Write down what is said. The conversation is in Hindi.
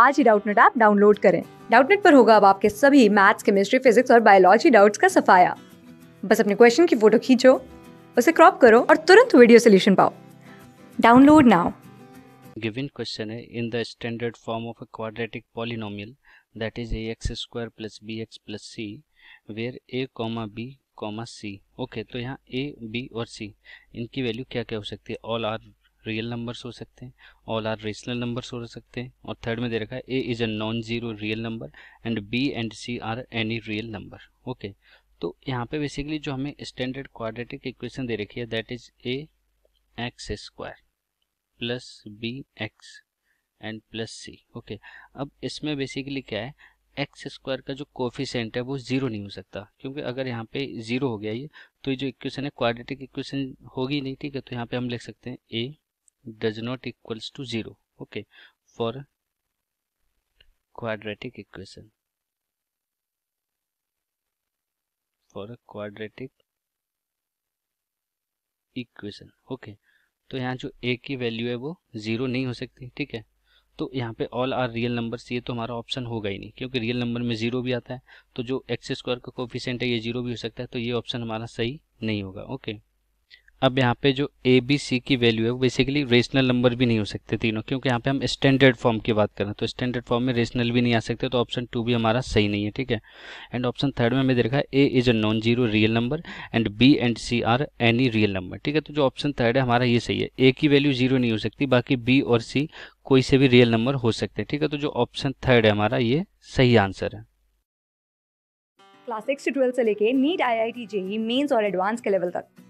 आज ही डाउटनेट ऐप डाउनलोड करें डाउटनेट पर होगा अब आपके सभी मैथ्स केमिस्ट्री फिजिक्स और बायोलॉजी डाउट्स का सफाया बस अपने क्वेश्चन की फोटो खींचो उसे क्रॉप करो और तुरंत वीडियो सोल्यूशन पाओ डाउनलोड नाउ गिवन क्वेश्चन है in the standard form of a quadratic polynomial that is a x square plus b x plus c where a comma b comma c okay तो यहाँ ए बी और सी इनकी वैल्यू क्या क्या हो सकती है ऑल आर रियल नंबर्स हो सकते हैं ऑल आर रेशनल नंबर्स हो सकते हैं और थर्ड में दे रखा है a is a non zero real number and b and c are any real number okay तो यहाँ पे बेसिकली जो हमें स्टैंडर्ड क्वाड्रेटिक इक्वेशन दे रखी है that is a x square plus b x and plus c okay अब इसमें बेसिकली क्या है एक्स स्क्वायर का जो कोफिशेंट है वो जीरो नहीं हो सकता क्योंकि अगर यहाँ पे जीरो हो गया ये तो ये जो इक्वेशन है क्वाड्रेटिक इक्वेशन होगी नहीं ठीक है तो यहाँ पे हम लिख सकते हैं a does not equals to zero okay for quadratic equation for a quadratic equation okay okay. तो यहाँ जो a की वैल्यू है वो ज़ीरो नहीं हो सकती ठीक है तो यहाँ पे ऑल आर रियल नंबर्स ये तो हमारा ऑप्शन होगा ही नहीं क्योंकि रियल नंबर में ज़ीरो भी आता है तो जो एक्स स्क्वायर का कोफिशेंट है ये ज़ीरो भी हो सकता है तो ये ऑप्शन हमारा सही नहीं होगा ओके okay. अब यहाँ पे जो ए बी सी की वैल्यू है वो बेसिकली रेशनल नंबर भी नहीं हो सकते तीनों क्योंकि यहाँ पे हम स्टैंडर्ड फॉर्म की बात करें तो स्टैंडर्ड फॉर्म में रेशनल भी नहीं आ सकते तो ऑप्शन टू भी हमारा सही नहीं है ठीक है एंड ऑप्शन थर्ड में हमें देखा a is a non zero real number and b and c are any real number ठीक है तो जो ऑप्शन थर्ड है हमारा ये सही है ए की वैल्यू जीरो नहीं हो सकती बाकी बी और सी कोई से भी रियल नंबर हो सकते हैं ठीक है तो जो ऑप्शन थर्ड है हमारा ये सही आंसर है क्लास सिक्स से ट्वेल्थ से लेके NEET I I T JEE mains और एडवांस के लेवल तक